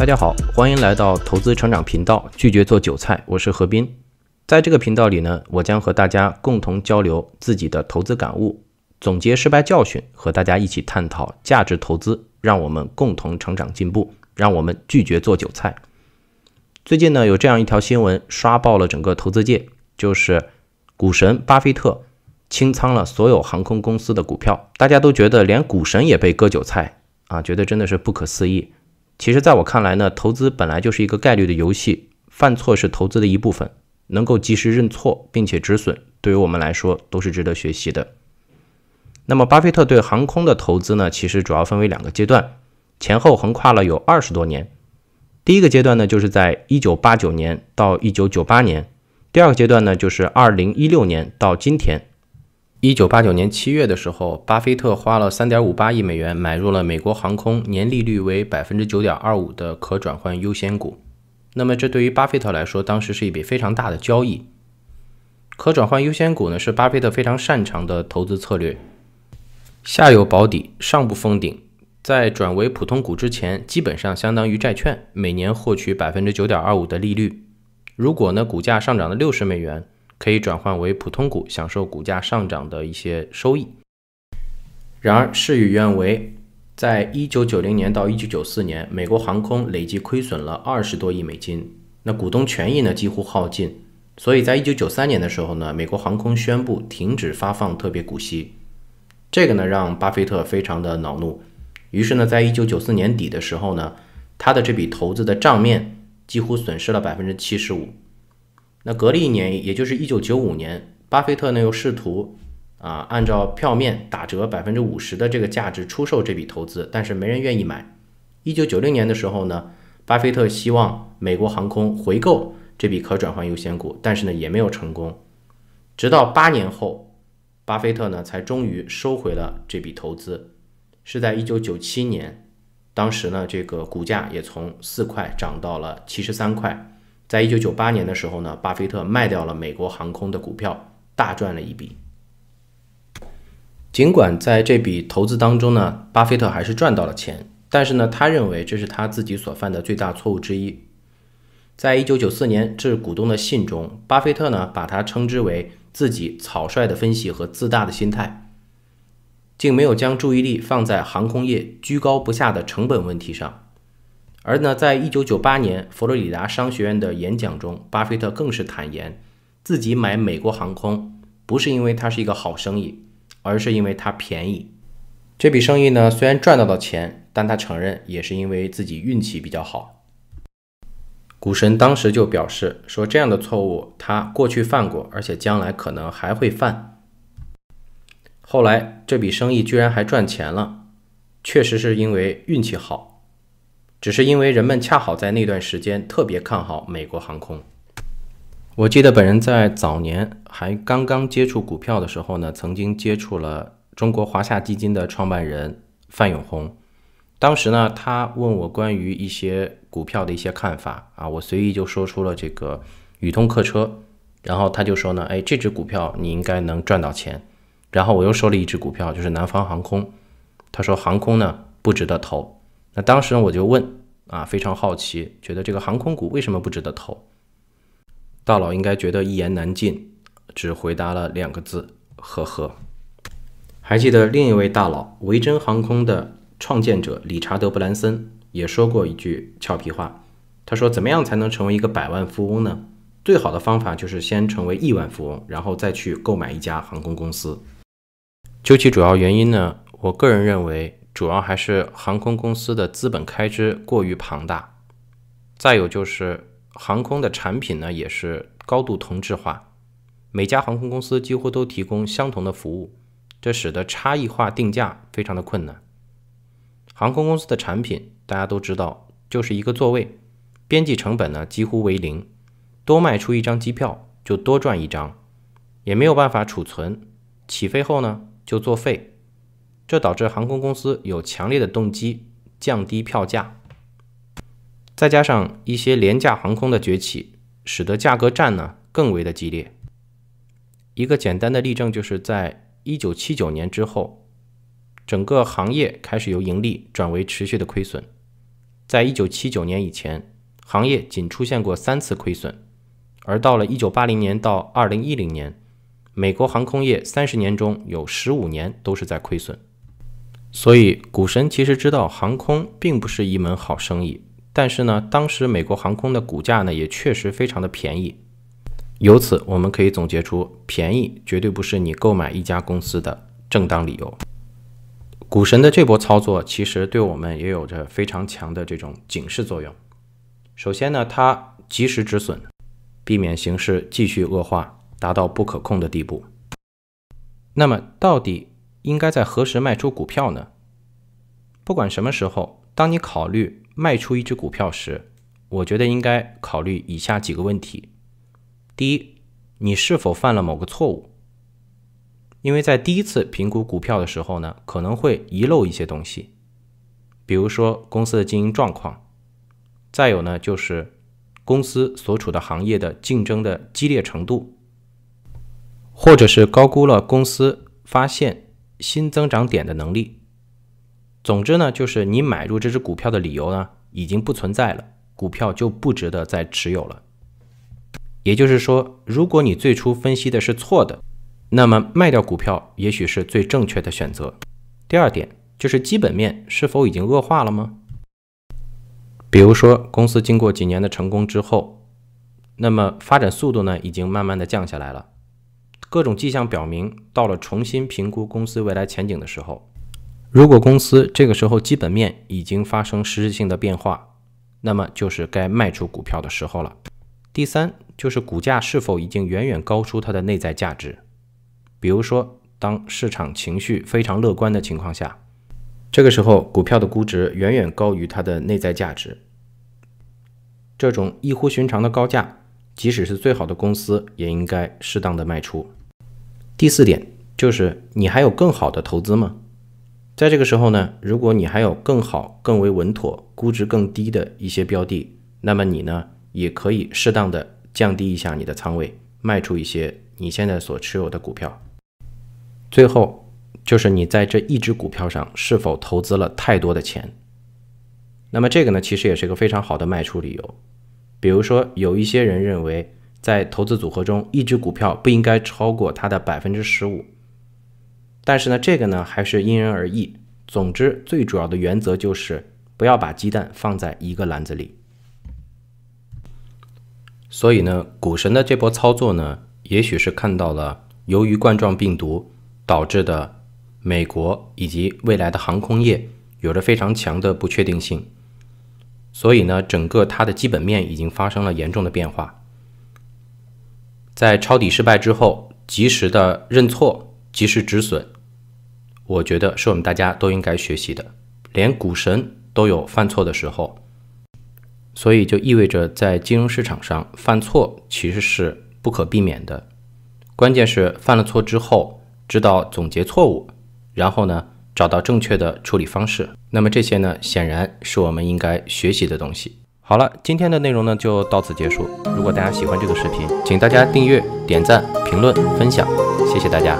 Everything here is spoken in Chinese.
大家好，欢迎来到投资成长频道，拒绝做韭菜，我是何斌。在这个频道里呢，我将和大家共同交流自己的投资感悟，总结失败教训，和大家一起探讨价值投资，让我们共同成长进步，让我们拒绝做韭菜。最近呢，有这样一条新闻刷爆了整个投资界，就是股神巴菲特清仓了所有航空公司的股票，大家都觉得连股神也被割韭菜啊，觉得真的是不可思议。其实，在我看来呢，投资本来就是一个概率的游戏，犯错是投资的一部分，能够及时认错并且止损，对于我们来说都是值得学习的。那么，巴菲特对航空的投资呢，其实主要分为两个阶段，前后横跨了有二十多年。第一个阶段呢，就是在一九八九年到一九九八年；第二个阶段呢，就是二零一六年到今天。一九八九年七月的时候，巴菲特花了三点五八亿美元买入了美国航空年利率为百分之九点二五的可转换优先股。那么，这对于巴菲特来说，当时是一笔非常大的交易。可转换优先股呢，是巴菲特非常擅长的投资策略。下有保底，上不封顶，在转为普通股之前，基本上相当于债券，每年获取百分之九点二五的利率。如果呢，股价上涨了六十美元。可以转换为普通股，享受股价上涨的一些收益。然而事与愿违，在一九九零年到一九九四年，美国航空累计亏损了二十多亿美金，那股东权益呢几乎耗尽。所以在一九九三年的时候呢，美国航空宣布停止发放特别股息，这个呢让巴菲特非常的恼怒。于是呢，在一九九四年底的时候呢，他的这笔投资的账面几乎损失了百分之七十五。那隔了一年，也就是一九九五年，巴菲特呢又试图，啊，按照票面打折百分之五十的这个价值出售这笔投资，但是没人愿意买。一九九六年的时候呢，巴菲特希望美国航空回购这笔可转换优先股，但是呢也没有成功。直到八年后，巴菲特呢才终于收回了这笔投资，是在一九九七年，当时呢这个股价也从四块涨到了七十三块。在一九九八年的时候呢，巴菲特卖掉了美国航空的股票，大赚了一笔。尽管在这笔投资当中呢，巴菲特还是赚到了钱，但是呢，他认为这是他自己所犯的最大错误之一。在一九九四年致股东的信中，巴菲特呢，把它称之为自己草率的分析和自大的心态，竟没有将注意力放在航空业居高不下的成本问题上。而呢，在1998年佛罗里达商学院的演讲中，巴菲特更是坦言，自己买美国航空不是因为它是一个好生意，而是因为它便宜。这笔生意呢，虽然赚到了钱，但他承认也是因为自己运气比较好。股神当时就表示说，这样的错误他过去犯过，而且将来可能还会犯。后来这笔生意居然还赚钱了，确实是因为运气好。只是因为人们恰好在那段时间特别看好美国航空。我记得本人在早年还刚刚接触股票的时候呢，曾经接触了中国华夏基金的创办人范永红。当时呢，他问我关于一些股票的一些看法啊，我随意就说出了这个宇通客车，然后他就说呢，哎，这只股票你应该能赚到钱。然后我又说了一只股票，就是南方航空，他说航空呢不值得投。那当时我就问啊，非常好奇，觉得这个航空股为什么不值得投？大佬应该觉得一言难尽，只回答了两个字：呵呵。还记得另一位大佬维珍航空的创建者理查德·布兰森也说过一句俏皮话，他说：“怎么样才能成为一个百万富翁呢？最好的方法就是先成为亿万富翁，然后再去购买一家航空公司。”究其主要原因呢，我个人认为。主要还是航空公司的资本开支过于庞大，再有就是航空的产品呢也是高度同质化，每家航空公司几乎都提供相同的服务，这使得差异化定价非常的困难。航空公司的产品大家都知道就是一个座位，边际成本呢几乎为零，多卖出一张机票就多赚一张，也没有办法储存，起飞后呢就作废。这导致航空公司有强烈的动机降低票价，再加上一些廉价航空的崛起，使得价格战呢更为的激烈。一个简单的例证就是在一九七九年之后，整个行业开始由盈利转为持续的亏损。在一九七九年以前，行业仅出现过三次亏损，而到了一九八零年到二零一零年，美国航空业三十年中有十五年都是在亏损。所以，股神其实知道航空并不是一门好生意，但是呢，当时美国航空的股价呢也确实非常的便宜。由此，我们可以总结出，便宜绝对不是你购买一家公司的正当理由。股神的这波操作其实对我们也有着非常强的这种警示作用。首先呢，它及时止损，避免形势继续恶化，达到不可控的地步。那么，到底？应该在何时卖出股票呢？不管什么时候，当你考虑卖出一只股票时，我觉得应该考虑以下几个问题：第一，你是否犯了某个错误？因为在第一次评估股票的时候呢，可能会遗漏一些东西，比如说公司的经营状况；再有呢，就是公司所处的行业的竞争的激烈程度，或者是高估了公司，发现。新增长点的能力。总之呢，就是你买入这只股票的理由呢，已经不存在了，股票就不值得再持有了。也就是说，如果你最初分析的是错的，那么卖掉股票也许是最正确的选择。第二点就是基本面是否已经恶化了吗？比如说，公司经过几年的成功之后，那么发展速度呢，已经慢慢的降下来了。各种迹象表明，到了重新评估公司未来前景的时候。如果公司这个时候基本面已经发生实质性的变化，那么就是该卖出股票的时候了。第三，就是股价是否已经远远高出它的内在价值。比如说，当市场情绪非常乐观的情况下，这个时候股票的估值远远高于它的内在价值。这种异乎寻常的高价，即使是最好的公司，也应该适当的卖出。第四点就是你还有更好的投资吗？在这个时候呢，如果你还有更好、更为稳妥、估值更低的一些标的，那么你呢也可以适当的降低一下你的仓位，卖出一些你现在所持有的股票。最后就是你在这一只股票上是否投资了太多的钱？那么这个呢其实也是一个非常好的卖出理由。比如说有一些人认为。在投资组合中，一只股票不应该超过它的百分之十五。但是呢，这个呢还是因人而异。总之，最主要的原则就是不要把鸡蛋放在一个篮子里。所以呢，股神的这波操作呢，也许是看到了由于冠状病毒导致的美国以及未来的航空业有着非常强的不确定性。所以呢，整个它的基本面已经发生了严重的变化。在抄底失败之后，及时的认错，及时止损，我觉得是我们大家都应该学习的。连股神都有犯错的时候，所以就意味着在金融市场上犯错其实是不可避免的。关键是犯了错之后，知道总结错误，然后呢，找到正确的处理方式。那么这些呢，显然是我们应该学习的东西。好了，今天的内容呢就到此结束。如果大家喜欢这个视频，请大家订阅、点赞、评论、分享，谢谢大家。